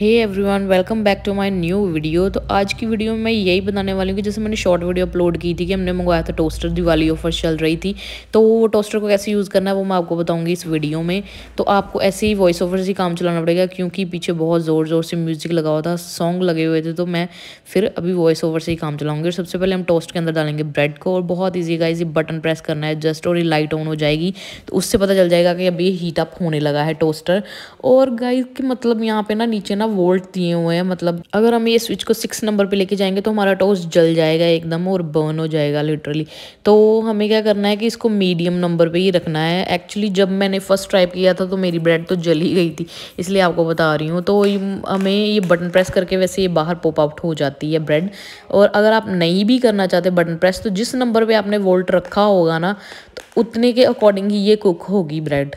hey everyone welcome back to my new video तो आज की वीडियो में मैं यही बताने वाली हूँ कि जैसे मैंने शॉर्ट वीडियो अपलोड की थी कि हमने मंगवाया था टोस्टर दिवाली ऑफर चल रही थी तो वो टोस्टर को कैसे यूज़ करना है वो मैं आपको बताऊंगी इस वीडियो में तो आपको ऐसे ही वॉइस ऑफर से काम चलाना पड़ेगा क्योंकि पीछे बहुत ज़ोर ज़ोर से म्यूज़िक लगा हुआ था सॉन्ग लगे हुए थे तो मैं फिर अभी वॉइस ओवर से ही काम चलाऊँगी और सबसे पहले हम टोस्ट के अंदर डालेंगे ब्रेड को और बहुत ईजी का इजी बटन प्रेस करना है जस्ट और ये लाइट ऑन हो जाएगी तो उससे पता चल जाएगा कि अभी ये हीटअप होने लगा है टोस्टर और गाइज के मतलब यहाँ पर ना नीचे ना वोल्ट दिए हुए हैं मतलब अगर हम ये स्विच को सिक्स नंबर पे लेके जाएंगे तो हमारा टोस्ट जल जाएगा एकदम और बर्न हो जाएगा लिटरली तो हमें क्या करना है कि इसको मीडियम नंबर पे ही रखना है एक्चुअली जब मैंने फर्स्ट ट्राई किया था तो मेरी ब्रेड तो जल ही गई थी इसलिए आपको बता रही हूँ तो हमें ये बटन प्रेस करके वैसे ये बाहर पॉप आउट हो जाती है ब्रेड और अगर आप नहीं भी करना चाहते बटन प्रेस तो जिस नंबर पर आपने वोल्ट रखा होगा ना तो उतने के अकॉर्डिंग ही ये कुक होगी ब्रेड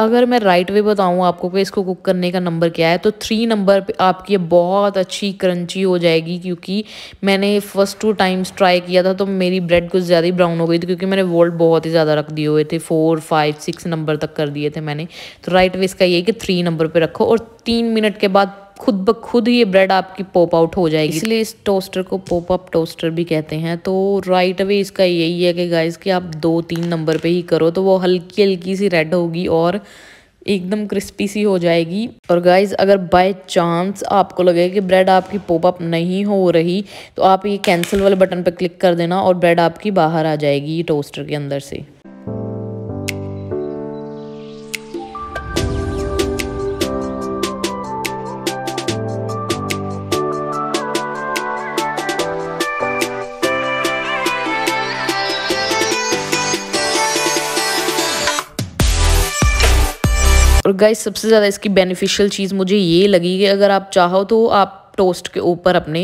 अगर मैं राइट वे बताऊँ आपको कि इसको कुक करने का नंबर क्या है तो थ्री नंबर पे आपकी बहुत अच्छी क्रंची हो जाएगी क्योंकि मैंने फ़र्स्ट टू टाइम्स ट्राई किया था तो मेरी ब्रेड कुछ ज़्यादा ही ब्राउन हो गई थी क्योंकि मैंने वोल्ट बहुत ही ज़्यादा रख दिए हुए थे फोर फाइव सिक्स नंबर तक कर दिए थे मैंने तो राइट वे इसका ये कि थ्री नंबर पर रखो और तीन मिनट के बाद खुद ब खुद ये ब्रेड आपकी पॉप आउट हो जाएगी इसलिए इस टोस्टर को पॉप अप टोस्टर भी कहते हैं तो राइट अवे इसका यही है कि गाइस कि आप दो तीन नंबर पे ही करो तो वो हल्की हल्की सी रेड होगी और एकदम क्रिस्पी सी हो जाएगी और गाइज अगर बाय चांस आपको लगे कि ब्रेड आपकी पॉप अप नहीं हो रही तो आप ये कैंसिल वाले बटन पर क्लिक कर देना और ब्रेड आपकी बाहर आ जाएगी टोस्टर के अंदर से और गाइस सबसे ज़्यादा इसकी बेनिफिशियल चीज़ मुझे ये लगी कि अगर आप चाहो तो आप टोस्ट के ऊपर अपने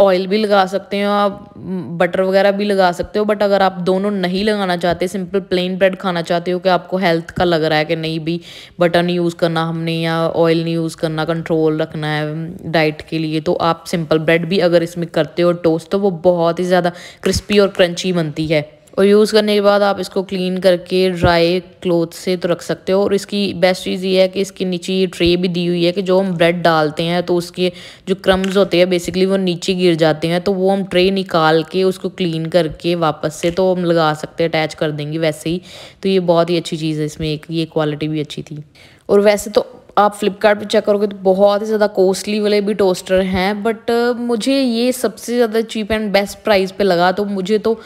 ऑयल भी लगा सकते हो आप बटर वगैरह भी लगा सकते हो बट अगर आप दोनों नहीं लगाना चाहते सिंपल प्लेन ब्रेड खाना चाहते हो कि आपको हेल्थ का लग रहा है कि नहीं भी बटर नहीं यूज़ करना हमने या ऑयल नहीं यूज़ करना कंट्रोल रखना है डाइट के लिए तो आप सिंपल ब्रेड भी अगर इसमें करते हो टोस्ट तो वो बहुत ही ज़्यादा क्रिस्पी और क्रंची बनती है और यूज़ करने के बाद आप इसको क्लीन करके ड्राई क्लोथ से तो रख सकते हो और इसकी बेस्ट चीज़ ये है कि इसके नीचे ये ट्रे भी दी हुई है कि जो हम ब्रेड डालते हैं तो उसके जो क्रम्स होते हैं बेसिकली वो नीचे गिर जाते हैं तो वो हम ट्रे निकाल के उसको क्लीन करके वापस से तो हम लगा सकते हैं अटैच कर देंगे वैसे ही तो ये बहुत ही अच्छी चीज़ है इसमें एक ये क्वालिटी भी अच्छी थी और वैसे तो आप फ्लिपकार्ट पे चेक करोगे तो बहुत ही ज़्यादा कॉस्टली वाले भी टोस्टर हैं बट मुझे ये सबसे ज़्यादा चीप एंड बेस्ट प्राइस पे लगा तो मुझे तो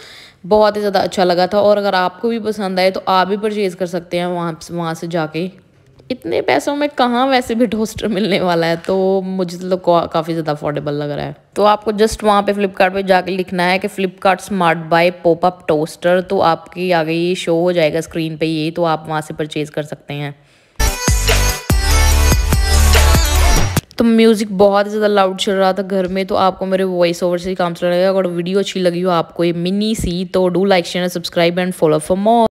बहुत ही ज़्यादा अच्छा लगा था और अगर आपको भी पसंद आए तो आप भी परचेज़ कर सकते हैं वहाँ वहाँ से जाके इतने पैसों में कहाँ वैसे भी टोस्टर मिलने वाला है तो मुझे तो काफ़ी ज़्यादा अफोर्डेबल लग रहा है तो आपको जस्ट वहाँ पे फ्लिपकार्ट पे जाके लिखना है कि Flipkart smart buy pop up toaster तो आपकी आगे ये शो हो जाएगा स्क्रीन पे ये तो आप वहाँ से परचेज़ कर सकते हैं तो म्यूज़िक बहुत ज़्यादा लाउड चल रहा था घर में तो आपको मेरे वॉइस ओवर से ही काम चला है अगर वीडियो अच्छी लगी हो आपको ये मिनी सी तो do like share subscribe and follow for more